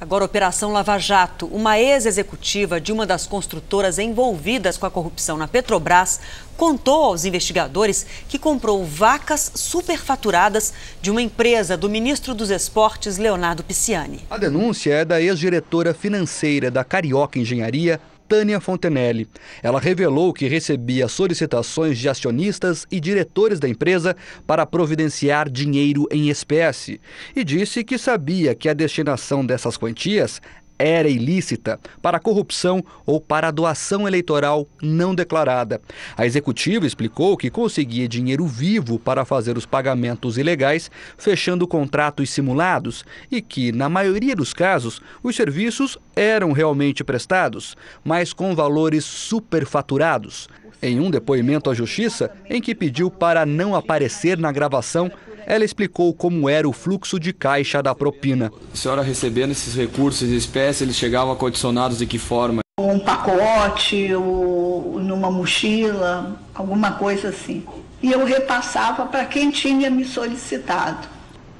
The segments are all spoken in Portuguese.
Agora, Operação Lava Jato. Uma ex-executiva de uma das construtoras envolvidas com a corrupção na Petrobras contou aos investigadores que comprou vacas superfaturadas de uma empresa do ministro dos Esportes, Leonardo Pisciani. A denúncia é da ex-diretora financeira da Carioca Engenharia, Tânia Fontenelle. Ela revelou que recebia solicitações de acionistas e diretores da empresa para providenciar dinheiro em espécie e disse que sabia que a destinação dessas quantias era ilícita, para corrupção ou para doação eleitoral não declarada. A executiva explicou que conseguia dinheiro vivo para fazer os pagamentos ilegais, fechando contratos simulados e que, na maioria dos casos, os serviços eram realmente prestados, mas com valores superfaturados. Em um depoimento à justiça, em que pediu para não aparecer na gravação, ela explicou como era o fluxo de caixa da propina. A senhora recebendo esses recursos em espécie, eles chegavam condicionados de que forma? Um pacote, ou numa mochila, alguma coisa assim. E eu repassava para quem tinha me solicitado.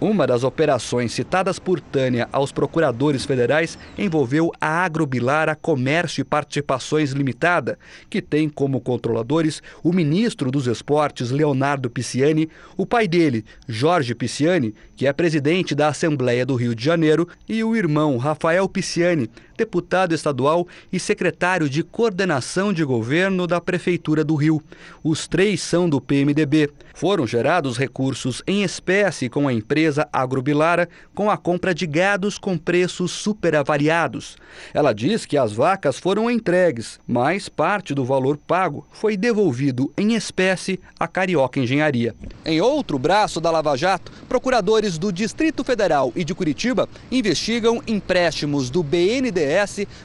Uma das operações citadas por Tânia aos procuradores federais envolveu a Agrobilara Comércio e Participações Limitada, que tem como controladores o ministro dos Esportes, Leonardo Pisciani, o pai dele, Jorge Pisciani, que é presidente da Assembleia do Rio de Janeiro, e o irmão, Rafael Pisciani, deputado estadual e secretário de coordenação de governo da Prefeitura do Rio. Os três são do PMDB. Foram gerados recursos em espécie com a empresa Agrobilara com a compra de gados com preços superavariados. Ela diz que as vacas foram entregues, mas parte do valor pago foi devolvido em espécie à Carioca Engenharia. Em outro braço da Lava Jato, procuradores do Distrito Federal e de Curitiba investigam empréstimos do BNDES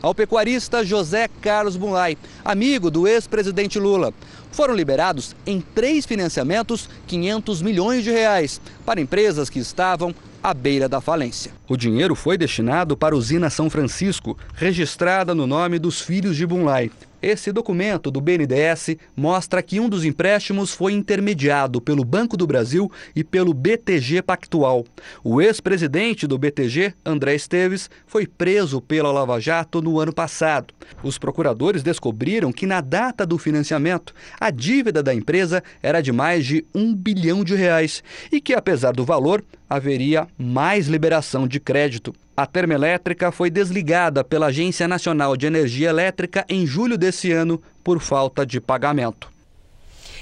ao pecuarista José Carlos Bunlai, amigo do ex-presidente Lula. Foram liberados em três financiamentos 500 milhões de reais para empresas que estavam à beira da falência. O dinheiro foi destinado para a usina São Francisco, registrada no nome dos filhos de Bunlai. Esse documento do BNDES mostra que um dos empréstimos foi intermediado pelo Banco do Brasil e pelo BTG Pactual. O ex-presidente do BTG, André Esteves, foi preso pela Lava Jato no ano passado. Os procuradores descobriram que na data do financiamento, a dívida da empresa era de mais de um bilhão de reais e que, apesar do valor, haveria mais liberação de crédito. A termoelétrica foi desligada pela Agência Nacional de Energia Elétrica em julho desse esse ano por falta de pagamento.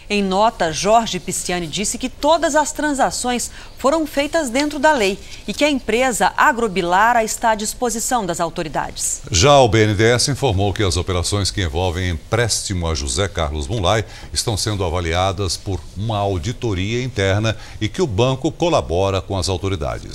Em nota, Jorge Pisciani disse que todas as transações foram feitas dentro da lei e que a empresa Agrobilara está à disposição das autoridades. Já o BNDES informou que as operações que envolvem empréstimo a José Carlos Munlai estão sendo avaliadas por uma auditoria interna e que o banco colabora com as autoridades.